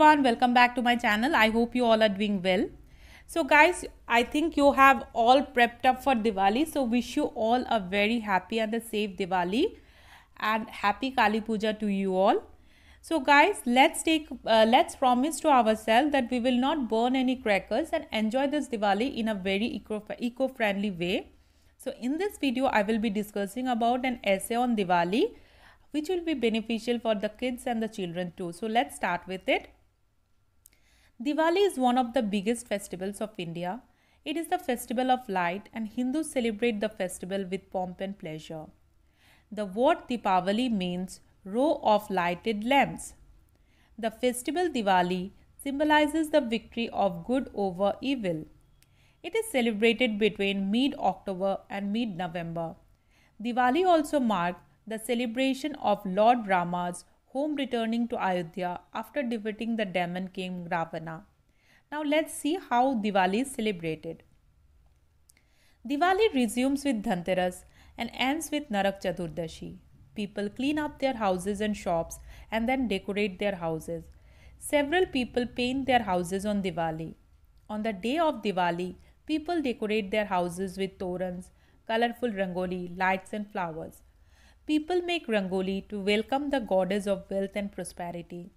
everyone welcome back to my channel i hope you all are doing well so guys i think you have all prepped up for diwali so wish you all a very happy and a safe diwali and happy kali puja to you all so guys let's take uh, let's promise to ourselves that we will not burn any crackers and enjoy this diwali in a very eco eco-friendly way so in this video i will be discussing about an essay on diwali which will be beneficial for the kids and the children too. So let's start with it. Diwali is one of the biggest festivals of India. It is the festival of light, and Hindus celebrate the festival with pomp and pleasure. The word Dipavali means row of lighted lamps. The festival Diwali symbolizes the victory of good over evil. It is celebrated between mid October and mid November. Diwali also marks the celebration of Lord Rama's home returning to Ayodhya after defeating the demon king Ravana. Now let's see how Diwali is celebrated. Diwali resumes with Dhanteras and ends with Narak Chaturdashi. People clean up their houses and shops and then decorate their houses. Several people paint their houses on Diwali. On the day of Diwali, people decorate their houses with torans, colorful rangoli, lights, and flowers. People make rangoli to welcome the goddess of wealth and prosperity.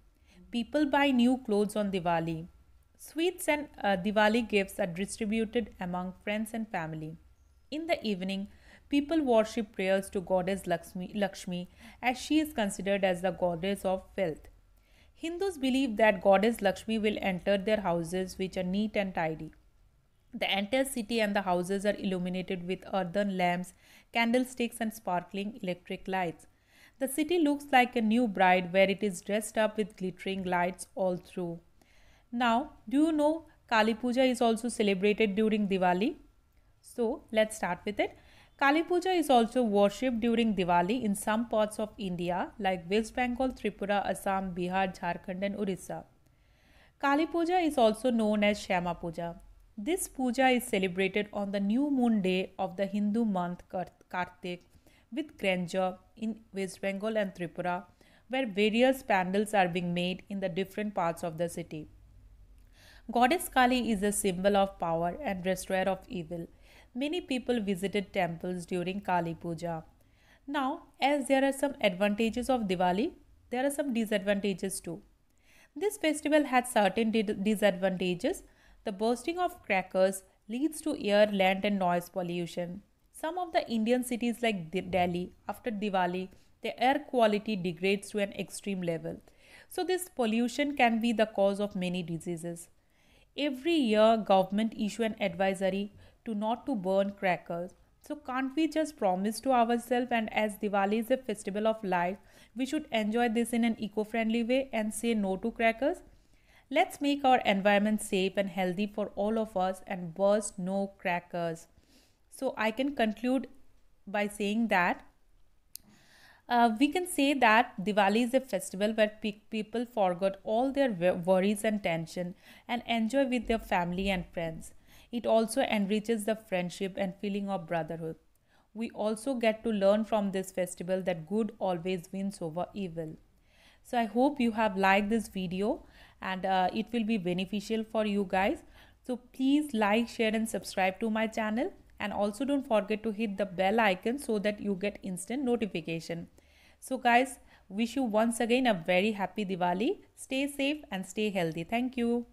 People buy new clothes on Diwali. Sweets and uh, Diwali gifts are distributed among friends and family. In the evening, people worship prayers to goddess Lakshmi, Lakshmi as she is considered as the goddess of wealth. Hindus believe that goddess Lakshmi will enter their houses which are neat and tidy. The entire city and the houses are illuminated with earthen lamps, candlesticks, and sparkling electric lights. The city looks like a new bride where it is dressed up with glittering lights all through. Now, do you know Kali Puja is also celebrated during Diwali? So, let's start with it. Kali Puja is also worshipped during Diwali in some parts of India like West Bengal, Tripura, Assam, Bihar, Jharkhand, and Orissa. Kali Puja is also known as Shama Puja. This puja is celebrated on the new moon day of the Hindu month Kartik with grandeur in West Bengal and Tripura, where various pandals are being made in the different parts of the city. Goddess Kali is a symbol of power and destroyer of evil. Many people visited temples during Kali Puja. Now, as there are some advantages of Diwali, there are some disadvantages too. This festival had certain disadvantages the bursting of crackers leads to air, land, and noise pollution. Some of the Indian cities, like Delhi, after Diwali, the air quality degrades to an extreme level. So this pollution can be the cause of many diseases. Every year government issue an advisory to not to burn crackers. So can't we just promise to ourselves and as Diwali is a festival of life, we should enjoy this in an eco-friendly way and say no to crackers? Let's make our environment safe and healthy for all of us and burst no crackers. So I can conclude by saying that uh, we can say that Diwali is a festival where pe- people forget all their worries and tension and enjoy with their family and friends. It also enriches the friendship and feeling of brotherhood. We also get to learn from this festival that good always wins over evil. So I hope you have liked this video and uh, it will be beneficial for you guys so please like share and subscribe to my channel and also don't forget to hit the bell icon so that you get instant notification so guys wish you once again a very happy diwali stay safe and stay healthy thank you